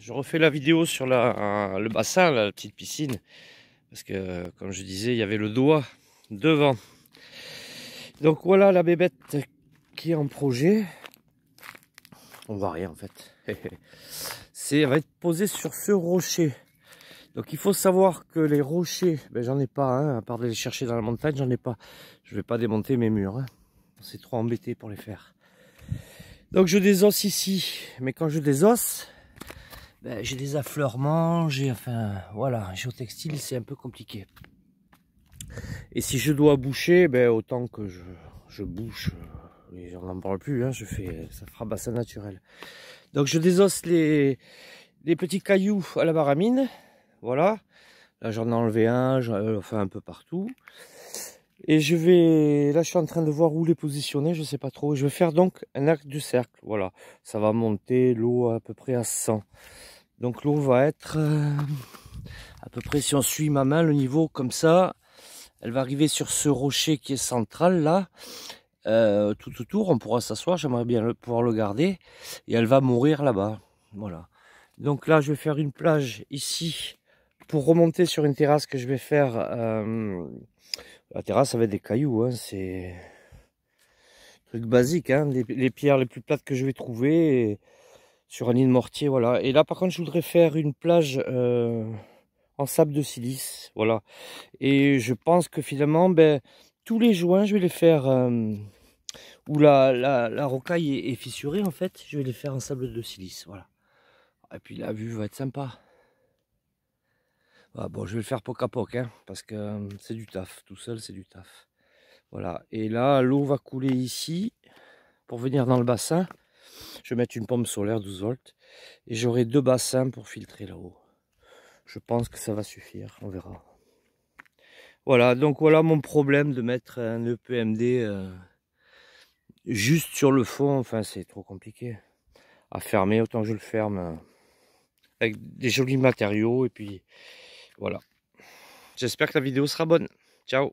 je refais la vidéo sur la, le bassin, la petite piscine. Parce que, comme je disais, il y avait le doigt devant. Donc voilà la bébête qui est en projet. On voit rien en fait. C'est, elle va être posée sur ce rocher. Donc il faut savoir que les rochers, ben, j'en ai pas, hein, à part de les chercher dans la montagne, j'en ai pas. Je vais pas démonter mes murs. Hein. C'est trop embêté pour les faire. Donc je désosse ici, mais quand je désosse, ben, j'ai des affleurements, j'ai enfin voilà, géotextile c'est un peu compliqué. Et si je dois boucher, ben, autant que je, bouche, euh, On n'en parle plus, hein, je fais, euh, ça fera bassin naturel. Donc je désosse les, les petits cailloux à la baramine, voilà. Là j'en ai enlevé un, euh, enfin un peu partout. Et je vais, là je suis en train de voir où les positionner, je sais pas trop. Je vais faire donc un arc du cercle, voilà. Ça va monter l'eau à peu près à 100. Donc l'eau va être euh, à peu près, si on suit ma main, le niveau comme ça, elle va arriver sur ce rocher qui est central là. Euh, tout autour, on pourra s'asseoir, j'aimerais bien pouvoir le garder. Et elle va mourir là-bas. Voilà. Donc là, je vais faire une plage ici pour remonter sur une terrasse que je vais faire. Euh, la terrasse avec des cailloux, c'est hein. c'est truc basique, hein, les, pierres les plus plates que je vais trouver sur un nid de mortier, voilà. Et là, par contre, je voudrais faire une plage euh, en sable de silice, voilà. Et je pense que finalement, ben, tous les joints, je vais les faire... Euh, où la, la, rocaille est, fissurée, en fait, je vais les faire en sable de silice, voilà. Et puis la vue va être sympa. Ah, bon, je vais le faire poc à poc, hein, parce que euh, c'est du taf. Tout seul, c'est du taf. Voilà. Et là, l'eau va couler ici pour venir dans le bassin. Je vais mettre une pompe solaire 12 volts et j'aurai deux bassins pour filtrer là-haut. Je pense que ça va suffire, on verra. Voilà, donc voilà mon problème de mettre un EPMD euh, juste sur le fond. Enfin, c'est trop compliqué à fermer, autant que je le ferme euh, avec des jolis matériaux et puis voilà. J'espère que la vidéo sera bonne. Ciao